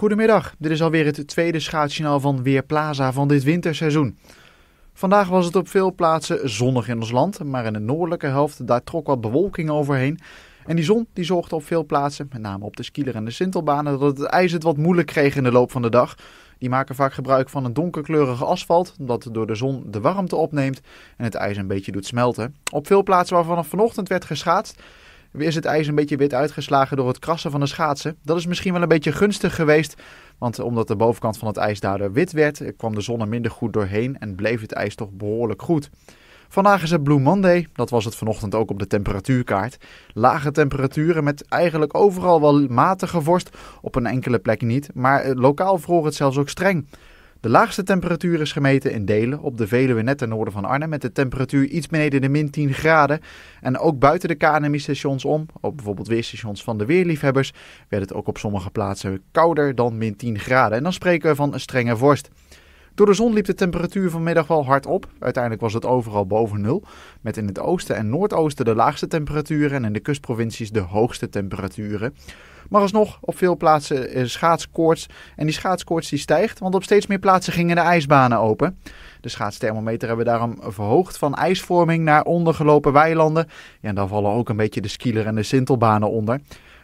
Goedemiddag, dit is alweer het tweede schaatsjournaal van Weerplaza van dit winterseizoen. Vandaag was het op veel plaatsen zonnig in ons land, maar in de noordelijke helft daar trok wat bewolking overheen. En die zon die zorgde op veel plaatsen, met name op de skieler en de sintelbanen, dat het ijs het wat moeilijk kreeg in de loop van de dag. Die maken vaak gebruik van een donkerkleurige asfalt, dat door de zon de warmte opneemt en het ijs een beetje doet smelten. Op veel plaatsen vanaf vanochtend werd geschaatst, is het ijs een beetje wit uitgeslagen door het krassen van de schaatsen. Dat is misschien wel een beetje gunstig geweest, want omdat de bovenkant van het ijs daardoor wit werd, kwam de zon er minder goed doorheen en bleef het ijs toch behoorlijk goed. Vandaag is het Blue Monday, dat was het vanochtend ook op de temperatuurkaart. Lage temperaturen met eigenlijk overal wel matige vorst, op een enkele plek niet, maar eh, lokaal vroeg het zelfs ook streng. De laagste temperatuur is gemeten in Delen op de Veluwe net ten noorden van Arnhem met de temperatuur iets beneden de min 10 graden. En ook buiten de KNMI-stations om, op bijvoorbeeld weerstations van de weerliefhebbers, werd het ook op sommige plaatsen kouder dan min 10 graden. En dan spreken we van een strenge vorst. Door de zon liep de temperatuur vanmiddag wel hard op. Uiteindelijk was het overal boven nul. Met in het oosten en noordoosten de laagste temperaturen en in de kustprovincies de hoogste temperaturen. Maar alsnog op veel plaatsen schaatskoorts. En die schaatskoorts die stijgt, want op steeds meer plaatsen gingen de ijsbanen open. De schaatsthermometer hebben daarom verhoogd van ijsvorming naar ondergelopen weilanden. Ja, en daar vallen ook een beetje de skieler en de sintelbanen onder.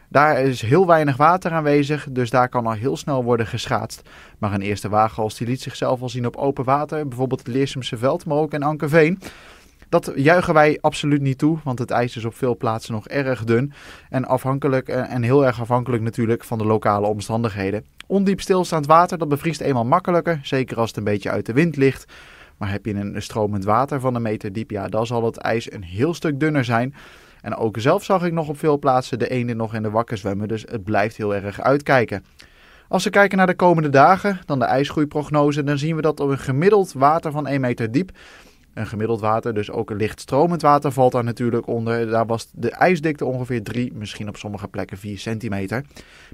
Daar is heel weinig water aanwezig, dus daar kan al heel snel worden geschaatst. Maar een eerste als die liet zichzelf al zien op open water, bijvoorbeeld het Leersumse veld, maar ook in Ankerveen. Dat juichen wij absoluut niet toe, want het ijs is op veel plaatsen nog erg dun. En afhankelijk, eh, en heel erg afhankelijk natuurlijk van de lokale omstandigheden. Ondiep stilstaand water, dat bevriest eenmaal makkelijker, zeker als het een beetje uit de wind ligt. Maar heb je een stromend water van een meter diep, ja, dan zal het ijs een heel stuk dunner zijn. En ook zelf zag ik nog op veel plaatsen de eenden nog in de wakker zwemmen, dus het blijft heel erg uitkijken. Als we kijken naar de komende dagen, dan de ijsgroeiprognose, dan zien we dat op een gemiddeld water van 1 meter diep een gemiddeld water, dus ook licht stromend water, valt daar natuurlijk onder. Daar was de ijsdikte ongeveer 3, misschien op sommige plekken 4 centimeter.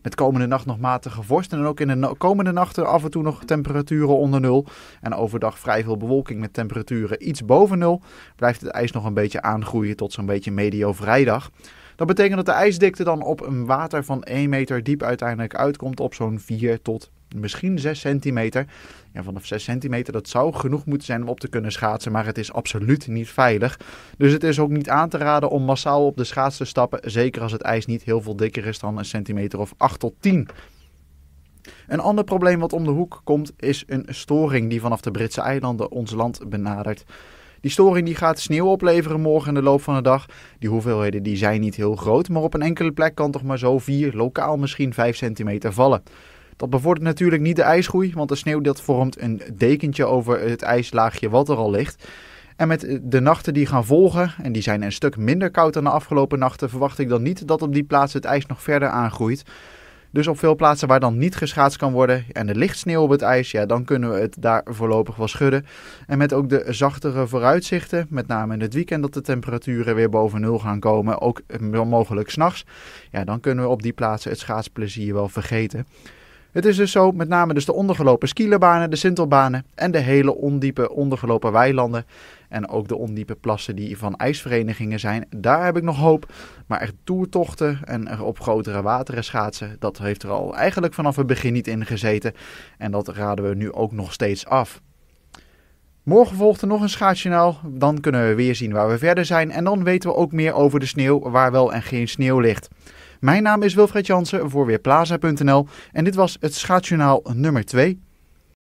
Met komende nacht nog matige vorst. En ook in de komende nachten af en toe nog temperaturen onder nul. En overdag vrij veel bewolking met temperaturen iets boven nul. Blijft het ijs nog een beetje aangroeien tot zo'n beetje medio vrijdag. Dat betekent dat de ijsdikte dan op een water van 1 meter diep uiteindelijk uitkomt op zo'n 4 tot misschien 6 centimeter. Ja, vanaf 6 centimeter, dat zou genoeg moeten zijn om op te kunnen schaatsen, maar het is absoluut niet veilig. Dus het is ook niet aan te raden om massaal op de schaats te stappen, zeker als het ijs niet heel veel dikker is dan een centimeter of 8 tot 10. Een ander probleem wat om de hoek komt is een storing die vanaf de Britse eilanden ons land benadert. Die storing die gaat sneeuw opleveren morgen in de loop van de dag. Die hoeveelheden die zijn niet heel groot, maar op een enkele plek kan toch maar zo 4, lokaal misschien 5 centimeter vallen. Dat bevordert natuurlijk niet de ijsgroei, want de sneeuw dat vormt een dekentje over het ijslaagje wat er al ligt. En met de nachten die gaan volgen, en die zijn een stuk minder koud dan de afgelopen nachten, verwacht ik dan niet dat op die plaatsen het ijs nog verder aangroeit. Dus op veel plaatsen waar dan niet geschaatst kan worden en er ligt sneeuw op het ijs, ja, dan kunnen we het daar voorlopig wel schudden. En met ook de zachtere vooruitzichten, met name in het weekend dat de temperaturen weer boven nul gaan komen, ook mogelijk s'nachts, ja, dan kunnen we op die plaatsen het schaatsplezier wel vergeten. Het is dus zo, met name dus de ondergelopen skielerbanen, de sintelbanen en de hele ondiepe ondergelopen weilanden. En ook de ondiepe plassen die van ijsverenigingen zijn, daar heb ik nog hoop. Maar echt toertochten en op grotere wateren schaatsen, dat heeft er al eigenlijk vanaf het begin niet in gezeten. En dat raden we nu ook nog steeds af. Morgen volgt er nog een schaatsjournaal. Dan kunnen we weer zien waar we verder zijn. En dan weten we ook meer over de sneeuw, waar wel en geen sneeuw ligt. Mijn naam is Wilfred Jansen voor Weerplaza.nl en dit was het schaatsjournaal nummer 2.